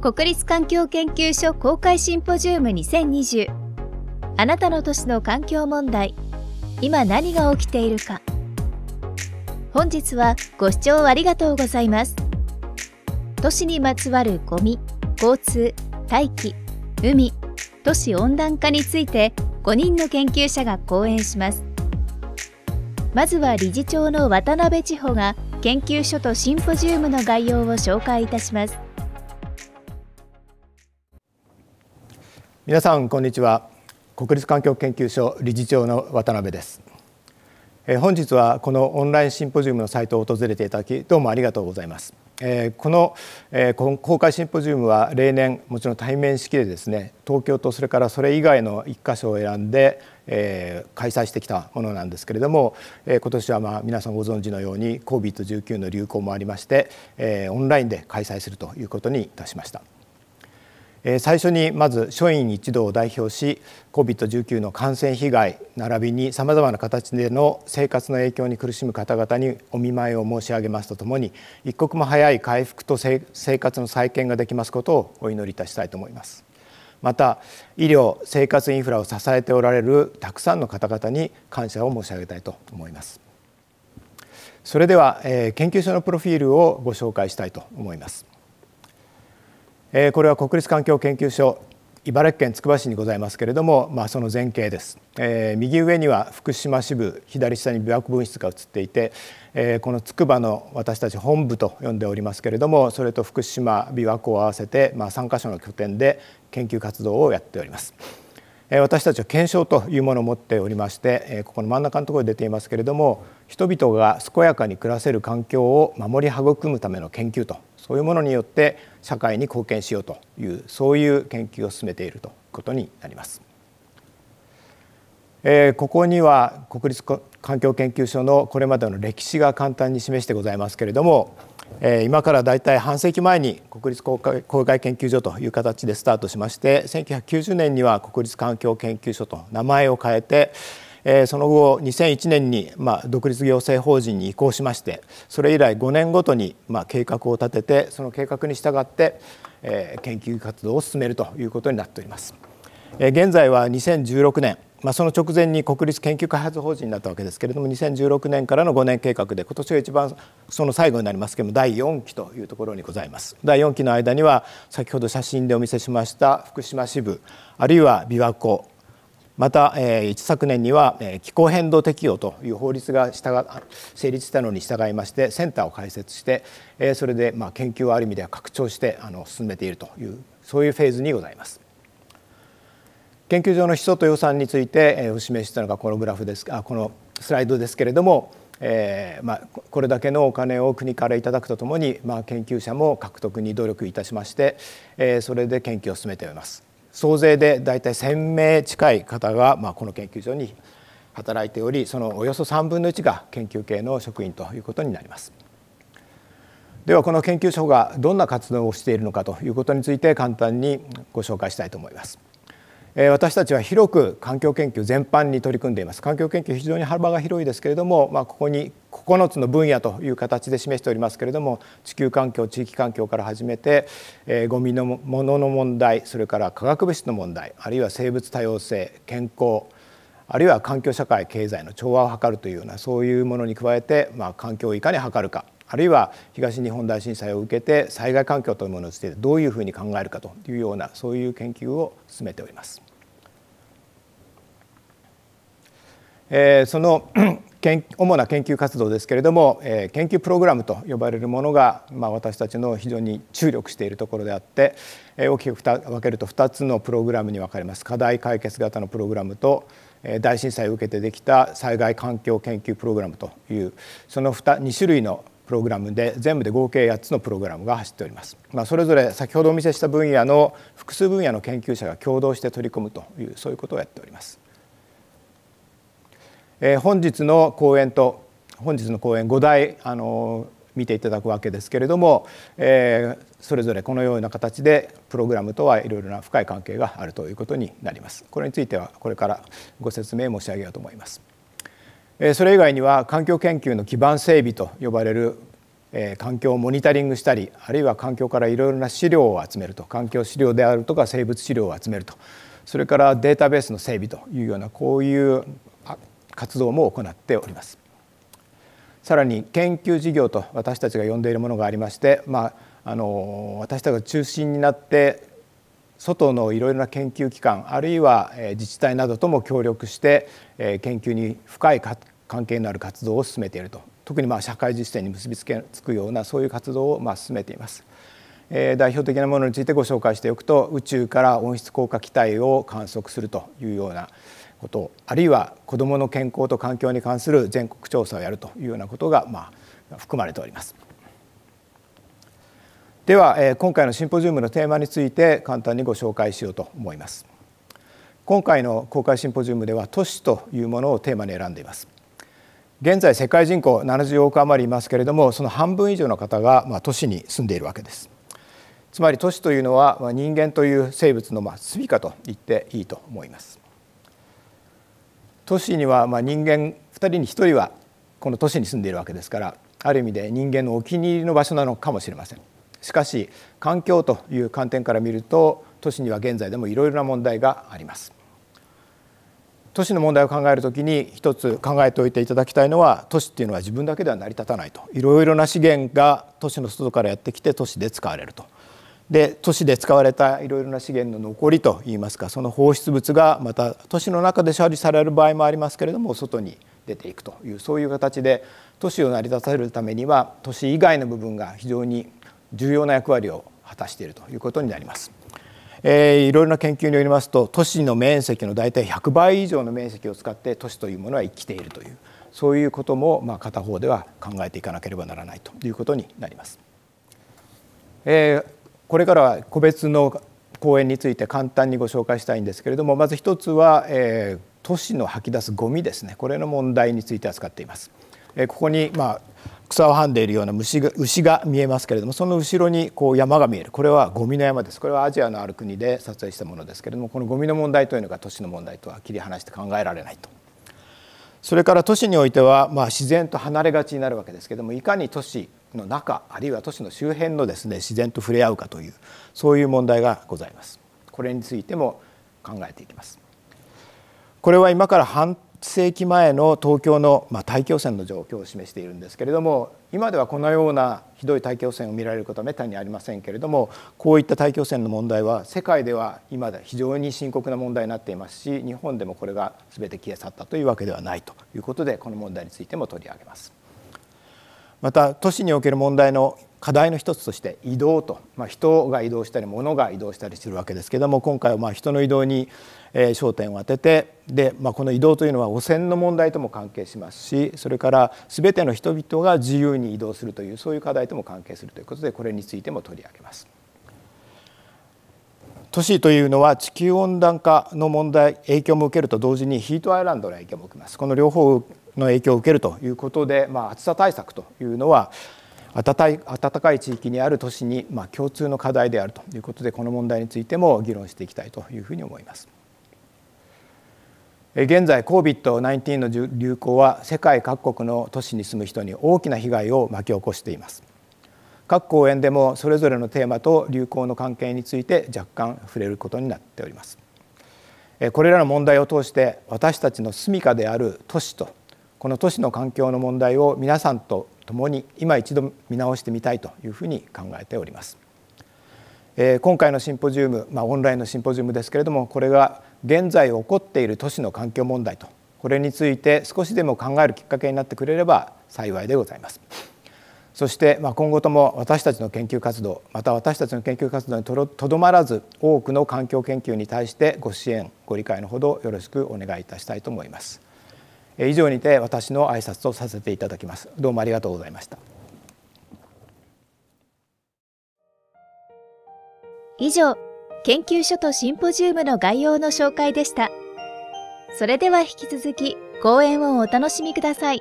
国立環境研究所公開シンポジウム2020あなたの都市の環境問題今何が起きているか本日はご視聴ありがとうございます都市にまつわるゴミ交通大気海都市温暖化について5人の研究者が講演しますまずは理事長の渡辺千穂が研究所とシンポジウムの概要を紹介いたします皆さんこんにちは国立環境研究所理事長の渡辺です本日はこのオンラインシンポジウムのサイトを訪れていただきどうもありがとうございますこの公開シンポジウムは例年もちろん対面式でですね東京とそれからそれ以外の1箇所を選んで開催してきたものなんですけれども今年はま皆さんご存知のように COVID-19 の流行もありましてオンラインで開催するということにいたしました。最初にまず書院一同を代表し COVID-19 の感染被害並びにさまざまな形での生活の影響に苦しむ方々にお見舞いを申し上げますとともに一刻も早い回復と生活の再建ができますことをお祈りいたしたいと思います。また医療生活インフラを支えておられるたくさんの方々に感謝を申し上げたいと思いますそれでは、え研究所のプロフィールをご紹介したいと思いますえー、これは国立環境研究所茨城県つくば市にございますけれども、まあ、その前景です、えー、右上には福島支部左下に琵琶湖分室が写っていて、えー、このつくばの私たち本部と呼んでおりますけれどもそれと福島琵琶湖を合わせて、まあ、3か所の拠点で研究活動をやっております。え私たちは検証というものを持っておりまして、えここの真ん中のところに出ていますけれども人々が健やかに暮らせる環境を守り育むための研究とそういうものによって社会に貢献しようというそういう研究を進めているということになります。えー、ここには国立環境研究所のこれまでの歴史が簡単に示してございますけれども、えー、今からだいたい半世紀前に国立公開公害研究所という形でスタートしまして1990年には国立環境研究所と名前を変えてえー、その後2001年に、まあ、独立行政法人に移行しましてそれ以来5年ごとに、まあ、計画を立ててその計画に従って、えー、研究活動を進めるということになっております。えー、現在は2016年まあ、その直前に国立研究開発法人になったわけですけれども2016年からの5年計画で今年が一番その最後になりますけれども第4期というところにございます第4期の間には先ほど写真でお見せしました福島支部あるいは琵琶湖また、えー、一昨年には、えー、気候変動適用という法律がしたが成立したのに従いましてセンターを開設して、えー、それで、まあ、研究をある意味では拡張してあの進めているというそういうフェーズにございます。研究所の費用と予算について、えー、お示ししたのがこのグラフですあこのスライドですけれども、えーまあ、これだけのお金を国からいただくとともに、まあ、研究者も獲得に努力いたしまして、えー、それで研究を進めております。総勢でだいたい1,000名近い方が、まあ、この研究所に働いておりそのおよそ3分の1が研究系の職員ということになります。ではこの研究所がどんな活動をしているのかということについて簡単にご紹介したいと思います。私たちは広く環境研究全般に取り組んでいます環境研究非常に幅が広いですけれども、まあ、ここに9つの分野という形で示しておりますけれども地球環境地域環境から始めて、えー、ゴミのものの問題それから化学物質の問題あるいは生物多様性健康あるいは環境社会経済の調和を図るというようなそういうものに加えて、まあ、環境をいかに図るかあるいは東日本大震災を受けて災害環境というものについてどういうふうに考えるかというようなそういう研究を進めております。えー、その 主な研究活動ですけれども、えー、研究プログラムと呼ばれるものが、まあ、私たちの非常に注力しているところであって、えー、大きく分けると2つのプログラムに分かれます課題解決型のプログラムと、えー、大震災を受けてできた災害環境研究プログラムというその 2, 2種類のプログラムで全部で合計8つのプログラムが走っております、まあ、それぞれ先ほどお見せした分野の複数分野の研究者が共同して取り組むというそういうことをやっております。えー、本日の講演と本日の講演5題あの見ていただくわけですけれども、えー、それぞれこのような形でプログラムとはいろいろな深い関係があるということになります。これについてはこれからご説明申し上げようと思います。えー、それ以外には環境研究の基盤整備と呼ばれるえー、環境をモニタリングしたりあるいは環境からいろいろな資料を集めると環境資料であるとか生物資料を集めるとそれからデータベースの整備というようなこういう活動も行っております。さらに研究事業と私たちが呼んでいるものがありまして、まあ、あの私たちが中心になって外のいろいろな研究機関あるいは自治体などとも協力して研究に深い関係のある活動を進めていると特にまあ社会実践に結びつけつくようなそういう活動をまあ進めています。代表的なものについてご紹介しておくと宇宙から温室効果気体を観測するというようなことあるいは子どもの健康と環境に関する全国調査をやるというようなことが、まあ、含まれております。では、えー、今回のシンポジウムのテーマについて簡単にご紹介しようと思います。今回の公開シンポジウムでは都市というものをテーマに選んでいます。現在世界人口70億余りいますけれどもその半分以上の方が、まあ、都市に住んでいるわけです。つまり都市というのは、まあ、人間という生物の、まあ、住みかと言っていいと思います。都市にはま人間2人に1人はこの都市に住んでいるわけですからある意味で人間のお気に入りの場所なのかもしれませんしかし環境という観点から見ると都市には現在でもいろいろな問題があります都市の問題を考えるときに一つ考えておいていただきたいのは都市っていうのは自分だけでは成り立たないといろいろな資源が都市の外からやってきて都市で使われるとで都市で使われたいろいろな資源の残りといいますかその放出物がまた都市の中で処理される場合もありますけれども外に出ていくというそういう形で都市を成り立たせるためには都市以外の部分が非常に重要な役割を果たしているということになります。えー、いろいろな研究によりますと都市の面積の大体100倍以上の面積を使って都市というものは生きているというそういうこともまあ片方では考えていかなければならないということになります。えーこれからは個別の公園について簡単にご紹介したいんですけれどもまず一つは、えー、都市の吐き出すゴミですねこれの問題について扱っています。えー、ここに、まあ草をはんでいるような虫が牛が見えますけれどもその後ろにこう山が見えるこれはゴミの山ですこれはアジアのある国で撮影したものですけれどもこのゴミの問題というのが都市の問題とは切り離して考えられないと。それから都市においては、まあ、自然と離れがちになるわけですけれどもいかに都市の中あるいは都市の周辺のですね自然と触れ合うかというそういう問題がございます。これについても考えていきます。これは今から半世紀前の東京の、まあ、大気汚染の状況を示しているんですけれども今ではこのようなひどい大気汚染を見られることはめったにありませんけれどもこういった大気汚染の問題は世界では今では非常に深刻な問題になっていますし日本でもこれが全て消え去ったというわけではないということでこの問題についても取り上げます。また都市における問題の課題の一つとして移動と、まあ、人が移動したり物が移動したりするわけですけども今回はまあ人の移動に焦点を当ててで、まあ、この移動というのは汚染の問題とも関係しますしそれから全ての人々が自由に移動するというそういう課題とも関係するということでこれについても取り上げます。都市というのは地球温暖化の問題影響も受けると同時にヒートアイランドの影響も受けますこの両方をの影響を受けるということで、まあ、暑さ対策というのは暖かい地域にある都市に、ま共通の課題であるということでこの問題についても議論していきたいというふうに思います。現在 COVID-19 の流行は世界各国の都市に住む人に大きな被害を巻き起こしています各公演でもそれぞれのテーマと流行の関係について若干触れることになっておりますこれらの問題を通して私たちの住処である都市とこの都市の環境の問題を皆さんと共に今一度見直してみたいというふうに考えております。え今回のシンポジウム、まあ、オンラインのシンポジウムですけれどもこれが現在起こっている都市の環境問題とこれについて少しでも考えるきっかけになってくれれば幸いでございます。そして、まあ、今後とも私たちの研究活動また私たちの研究活動にとどまらず多くの環境研究に対してご支援ご理解のほどよろしくお願いいたしたいと思います。以上にて私の挨拶とさせていただきますどうもありがとうございました以上研究所とシンポジウムの概要の紹介でしたそれでは引き続き講演をお楽しみください